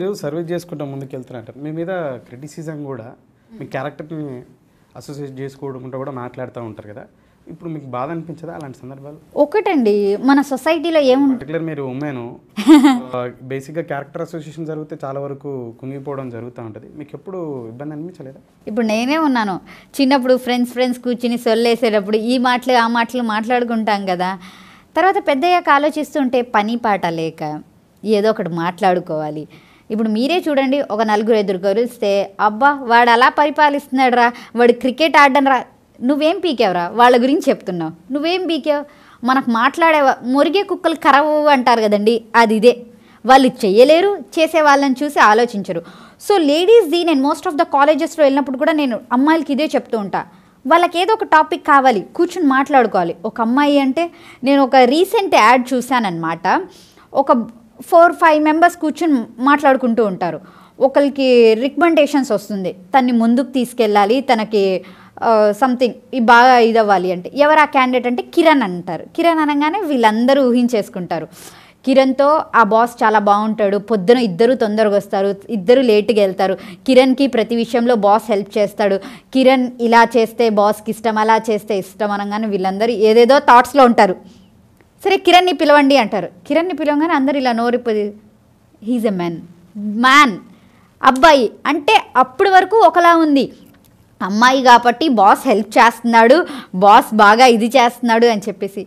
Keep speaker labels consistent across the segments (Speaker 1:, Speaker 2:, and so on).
Speaker 1: మీరు సర్వీస్ చేసుకుంటా ముందుకు వెళ్తున్నట్టు మీ మీద క్రిటిసిజం కూడా మీ క్యారెక్టర్ని అసోసియేట్ చేసుకోవడం కూడా మాట్లాడుతూ ఉంటారు కదా ఇప్పుడు మీకు బాధ అనిపించదా అలాంటి సందర్భాలు
Speaker 2: ఒకటండి మన సొసైటీలో ఏముంటుంది
Speaker 1: మీరు ఉమెన్ బేసిక్గా క్యారెక్టర్ అసోసియేషన్ జరిగితే చాలా వరకు కుంగిపోవడం జరుగుతూ ఉంటుంది మీకు ఎప్పుడు ఇబ్బంది అనిపించలేదా
Speaker 2: ఇప్పుడు నేనే ఉన్నాను చిన్నప్పుడు ఫ్రెండ్స్ ఫ్రెండ్స్ కూర్చుని సొల్లేసేటప్పుడు ఈ మాటలు ఆ మాటలు మాట్లాడుకుంటాం కదా తర్వాత పెద్దయ్యాక ఆలోచిస్తుంటే పని పాట లేక ఏదో ఒకటి మాట్లాడుకోవాలి ఇప్పుడు మీరే చూడండి ఒక నలుగురు ఎదురు గౌరవిస్తే అబ్బా వాడు అలా పరిపాలిస్తున్నాడు రా వాడు క్రికెట్ ఆడడం రా నువ్వేం పీకేవరా వాళ్ళ గురించి చెప్తున్నావు నువ్వేం పీకావు మనకు మాట్లాడే మురిగే కుక్కలు ఖరాబు అంటారు కదండి అది ఇదే వాళ్ళు చేయలేరు చేసే వాళ్ళని చూసి ఆలోచించరు సో లేడీస్ది నేను మోస్ట్ ఆఫ్ ద కాలేజెస్లో వెళ్ళినప్పుడు కూడా నేను అమ్మాయిలకి ఇదే చెప్తూ ఉంటా వాళ్ళకి ఏదో ఒక టాపిక్ కావాలి కూర్చుని మాట్లాడుకోవాలి ఒక అమ్మాయి అంటే నేను ఒక రీసెంట్ యాడ్ చూశానన్నమాట ఒక ఫోర్ ఫైవ్ మెంబర్స్ కూర్చుని మాట్లాడుకుంటూ ఉంటారు ఒకరికి రికమెండేషన్స్ వస్తుంది తన్ని ముందుకు తీసుకెళ్ళాలి తనకి సంథింగ్ ఈ బాగా అవ్వాలి అంటే ఎవరు ఆ క్యాండిడేట్ అంటే కిరణ్ అంటారు కిరణ్ అనగానే వీళ్ళందరూ ఊహించేసుకుంటారు కిరణ్తో ఆ బాస్ చాలా బాగుంటాడు పొద్దున ఇద్దరు తొందరగా వస్తారు ఇద్దరు లేటుగా వెళ్తారు కిరణ్కి ప్రతి విషయంలో బాస్ హెల్ప్ చేస్తాడు కిరణ్ ఇలా చేస్తే బాస్కి ఇష్టం అలా చేస్తే ఇష్టం అనగానే వీళ్ళందరూ ఏదేదో థాట్స్లో ఉంటారు సరే కిరణ్ని పిలవండి అంటారు కిరణ్ని పిలవగానే అందరు ఇలా నోరిపోయి హీజ్ ఎ మ్యాన్ మ్యాన్ అబ్బాయి అంటే అప్పటి వరకు ఒకలా ఉంది అమ్మాయి కాబట్టి బాస్ హెల్ప్ చేస్తున్నాడు బాస్ బాగా ఇది చేస్తున్నాడు అని చెప్పేసి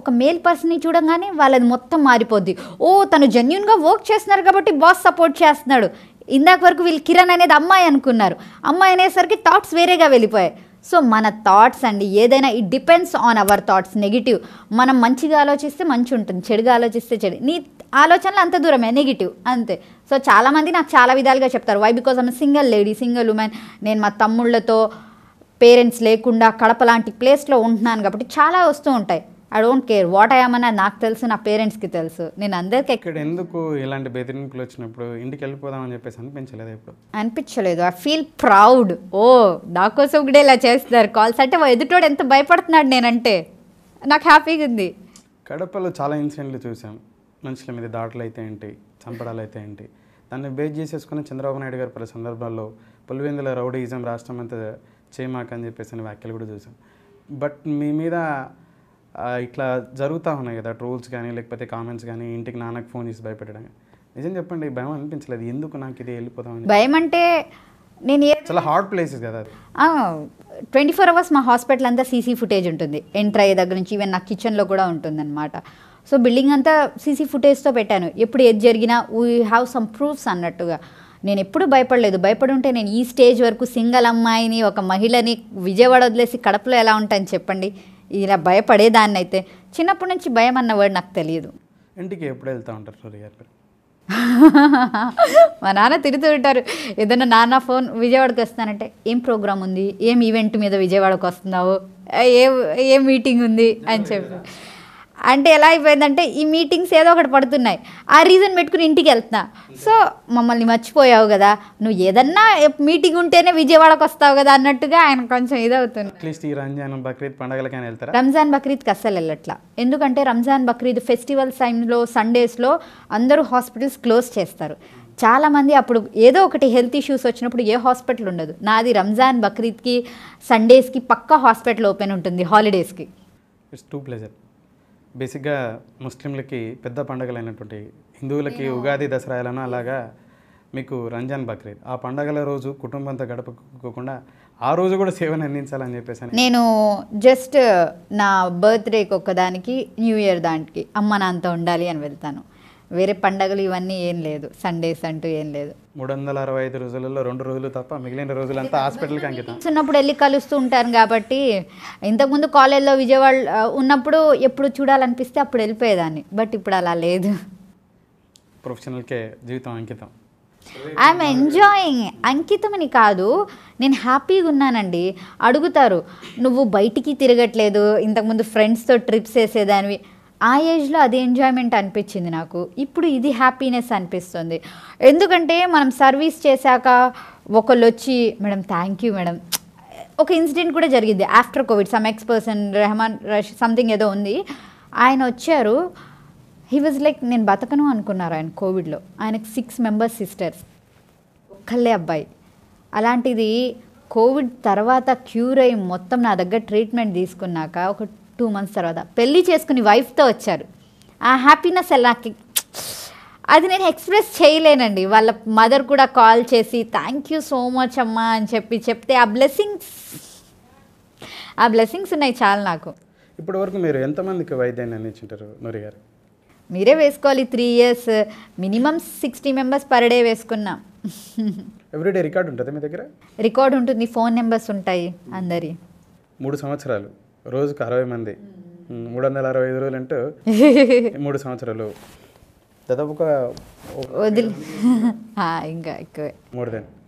Speaker 2: ఒక మేల్ పర్సన్ని చూడంగానే వాళ్ళది మొత్తం మారిపోద్ది ఓ తను జెన్యున్గా వర్క్ చేస్తున్నారు కాబట్టి బాస్ సపోర్ట్ చేస్తున్నాడు ఇందాక వరకు వీళ్ళు కిరణ్ అనేది అమ్మాయి అనుకున్నారు అమ్మాయి అనేసరికి థాట్స్ వేరేగా వెళ్ళిపోయాయి సో మన థాట్స్ అండి ఏదైనా it depends on our thoughts negative మనం మంచిగా ఆలోచిస్తే మంచి ఉంటుంది చెడుగా ఆలోచిస్తే చెడు నీ ఆలోచనలు అంత దూరమే నెగిటివ్ అంతే సో చాలామంది నాకు చాలా విధాలుగా చెప్తారు why because I'm single lady single women నేను మా తమ్ముళ్ళతో పేరెంట్స్ లేకుండా కడప లాంటి ప్లేస్లో ఉంటున్నాను కాబట్టి చాలా వస్తూ ఉంటాయి I don't care what I'm అని నాకు తెలుసు నా పేరెంట్స్కి తెలుసు నేను అందరికీ ఇక్కడ
Speaker 1: ఎందుకు ఇలాంటి బెదిరింపులు వచ్చినప్పుడు ఇంటికి వెళ్ళిపోదాం అని చెప్పేసి అనిపించలేదు ఇప్పుడు
Speaker 2: అనిపించలేదు ఐ ఫీల్ ప్రౌడ్ ఓ దాకోసం కూడా ఇలా చేస్తారు కాల్స్ అంటే ఎదుటోడు ఎంత భయపడుతున్నాడు నేనంటే నాకు హ్యాపీగా ఉంది
Speaker 1: కడపలో చాలా ఇన్సిడెంట్లు చూసాం మనుషుల మీద దాడులు అయితే ఏంటి చంపడాలు అయితే ఏంటి దాన్ని బేస్ చేసేసుకుని చంద్రబాబు నాయుడు గారు పలు సందర్భాల్లో పులివెందుల రౌడీజం రాష్ట్రం అంతా అని చెప్పేసి వ్యాఖ్యలు కూడా చూసాం బట్ మీ మీద ఇట్లా జరుగుతూ ఉన్నాయి కదా ట్రోల్స్ కానీ లేకపోతే కామెంట్స్ కానీ ఇంటికి నాన్నకు ఫోన్ చేసి భయపెట్టడం నిజం చెప్పండి భయం అనిపించలేదు ఎందుకు నాకు ఇది వెళ్ళిపోతాం భయం
Speaker 2: అంటే నేను
Speaker 1: చాలా హార్డ్ ప్లేసెస్ కదా
Speaker 2: ట్వంటీ ఫోర్ అవర్స్ మా హాస్పిటల్ అంతా సీసీ ఫుటేజ్ ఉంటుంది ఎంటర్ అయ్యే దగ్గర నుంచి ఈవెన్ నా కిచెన్లో కూడా ఉంటుందన్నమాట సో బిల్డింగ్ అంతా సీసీ ఫుటేజ్తో పెట్టాను ఎప్పుడు ఏది జరిగినా వీ హ్యావ్ సమ్ ప్రూఫ్స్ అన్నట్టుగా నేను ఎప్పుడు భయపడలేదు భయపడి ఉంటే నేను ఈ స్టేజ్ వరకు సింగల్ అమ్మాయిని ఒక మహిళని విజయవాడ వదిలేసి కడపలో ఎలా ఉంటాను చెప్పండి ఇలా భయపడేదాన్ని అయితే చిన్నప్పటి నుంచి భయం అన్న వాడు నాకు తెలియదు
Speaker 1: ఇంటికి ఎప్పుడు వెళ్తూ ఉంటారు సూర్యగారు
Speaker 2: మా నాన్న తిరుగుతూ ఉంటారు ఏదన్నా నాన్న ఫోన్ విజయవాడకి వస్తానంటే ఏం ప్రోగ్రామ్ ఉంది ఏం ఈవెంట్ మీద విజయవాడకు వస్తున్నావు ఏ ఏ మీటింగ్ ఉంది అని చెప్పి అంటే ఎలా అయిపోయిందంటే ఈ మీటింగ్స్ ఏదో ఒకటి పడుతున్నాయి ఆ రీజన్ పెట్టుకుని ఇంటికి వెళ్తున్నా సో మమ్మల్ని మర్చిపోయావు కదా నువ్వు ఏదన్నా మీటింగ్ ఉంటేనే విజయవాడకు వస్తావు కదా అన్నట్టుగా ఆయన కొంచెం ఇదవుతుంది
Speaker 1: అవుతుంది
Speaker 2: రంజాన్ బక్రీద్కి అస్సలు వెళ్ళట్లా ఎందుకంటే రంజాన్ బక్రీద్ ఫెస్టివల్ టైంలో సండేస్లో అందరూ హాస్పిటల్స్ క్లోజ్ చేస్తారు చాలామంది అప్పుడు ఏదో ఒకటి హెల్త్ ఇష్యూస్ వచ్చినప్పుడు ఏ హాస్పిటల్ ఉండదు నాది రంజాన్ బక్రీద్కి సండేస్కి పక్కా హాస్పిటల్ ఓపెన్ ఉంటుంది హాలిడేస్కి
Speaker 1: ఇట్స్ టూ ప్లెజర్ బేసిక్గా ముస్లింలకి పెద్ద పండుగలైనటువంటి హిందువులకి ఉగాది దసరాలను అలాగా మీకు రంజాన్ బక్రీద్ ఆ పండుగల రోజు కుటుంబంతో గడపకోకుండా ఆ రోజు కూడా సేవను అందించాలని చెప్పేసి నేను
Speaker 2: జస్ట్ నా బర్త్డేకి ఒక్కదానికి న్యూ ఇయర్ దానికి అమ్మ నాన్నతో ఉండాలి అని వెళ్తాను వేరే పండగలు ఇవన్నీ ఏం లేదు సండేస్ అంటూ ఏం లేదు
Speaker 1: మూడు వందల అరవై ఐదు రోజులలో రెండు రోజులు తప్ప మిగిలిన రోజులంతా హాస్పిటల్కి అంకితం
Speaker 2: చిన్నప్పుడు వెళ్ళి కలుస్తూ ఉంటారు కాబట్టి ఇంతకుముందు కాలేజ్లో విజయవాడ ఉన్నప్పుడు ఎప్పుడు చూడాలనిపిస్తే అప్పుడు వెళ్ళిపోయేదాన్ని బట్ ఇప్పుడు అలా లేదు
Speaker 1: ప్రొఫెషనల్కే జీవితం అంకితం
Speaker 2: ఐఎమ్ ఎంజాయింగ్ అంకితం అని కాదు నేను హ్యాపీగా ఉన్నానండి అడుగుతారు నువ్వు బయటికి తిరగట్లేదు ఇంతకుముందు ఫ్రెండ్స్తో ట్రిప్స్ వేసేదానివి ఆ ఏజ్లో అది ఎంజాయ్మెంట్ అనిపించింది నాకు ఇప్పుడు ఇది హ్యాపీనెస్ అనిపిస్తుంది ఎందుకంటే మనం సర్వీస్ చేశాక ఒకళ్ళు వచ్చి మేడం థ్యాంక్ యూ మేడం ఒక ఇన్సిడెంట్ కూడా జరిగింది after COVID some ex person Rehman రష్ సంథింగ్ ఏదో ఉంది ఆయన వచ్చారు హీ వాజ్ లైక్ నేను బతకను అనుకున్నారు ఆయన కోవిడ్లో ఆయనకు సిక్స్ మెంబర్స్ సిస్టర్స్ ఒక్కళ్ళే అబ్బాయి అలాంటిది కోవిడ్ తర్వాత క్యూర్ అయ్యి మొత్తం నా దగ్గర ట్రీట్మెంట్ తీసుకున్నాక ఒక టూ మంత్స్ తర్వాత పెళ్ళి చేసుకుని వైఫ్తో వచ్చారు ఆ హ్యాపీనెస్ ఎలా అది నేను ఎక్స్ప్రెస్ చేయలేనండి వాళ్ళ మదర్ కూడా కాల్ చేసి థ్యాంక్ యూ సో మచ్ అమ్మా అని చెప్పి చెప్తే ఆ బ్లెస్సింగ్స్ ఆ బ్లెస్సింగ్స్ ఉన్నాయి చాలా నాకు
Speaker 1: ఇప్పటి వరకు మీరు ఎంతమందికి వైద్యాన్ని అందించుంటారు నూరి గారు
Speaker 2: మీరే వేసుకోవాలి three years minimum sixty members per day వేసుకున్నాం
Speaker 1: ఎవ్రీడే రికార్డ్ ఉంటుంది మీ దగ్గర
Speaker 2: రికార్డ్ ఉంటుంది ఫోన్ నెంబర్స్ ఉంటాయి అందరి
Speaker 1: మూడు సంవత్సరాలు రోజుకు అరవై మంది మూడు వందల అరవై ఐదు రోజులు అంటూ మూడు సంవత్సరాలు దాదాపు ఒక
Speaker 2: వదిలి ఇంకా ఎక్కువే
Speaker 1: మూడు దెన్